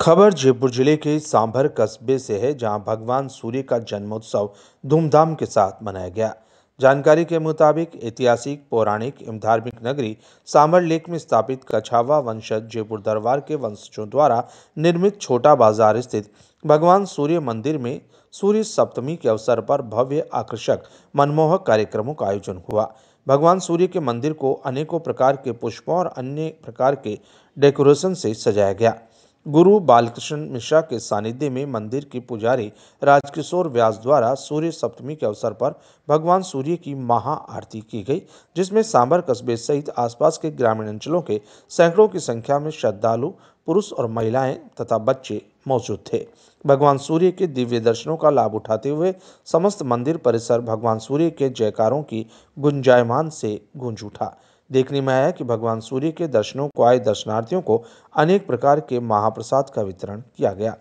खबर जयपुर जिले के सांभर कस्बे से है जहां भगवान सूर्य का जन्मोत्सव धूमधाम के साथ मनाया गया जानकारी के मुताबिक ऐतिहासिक पौराणिक एवं धार्मिक नगरी सांभर लेक में स्थापित कछावा वंशज जयपुर दरबार के वंशजों द्वारा निर्मित छोटा बाजार स्थित भगवान सूर्य मंदिर में सूर्य सप्तमी के अवसर पर भव्य आकर्षक मनमोहक कार्यक्रमों का आयोजन हुआ भगवान सूर्य के मंदिर को अनेकों प्रकार के पुष्पों और अन्य प्रकार के डेकोरेशन से सजाया गया गुरु बालकृष्ण मिश्रा के सानिध्य में मंदिर के पुजारी राजकिशोर व्यास द्वारा सूर्य सप्तमी के अवसर पर भगवान सूर्य की महा आरती की गई जिसमें सांबर कस्बे सहित आसपास के ग्रामीण अंचलों के सैकड़ों की संख्या में श्रद्धालु पुरुष और महिलाएं तथा बच्चे मौजूद थे भगवान सूर्य के दिव्य दर्शनों का लाभ उठाते हुए समस्त मंदिर परिसर भगवान सूर्य के जयकारों की गुंजायमान से गूंज उठा देखने में आया कि भगवान सूर्य के दर्शनों को आए दर्शनार्थियों को अनेक प्रकार के महाप्रसाद का वितरण किया गया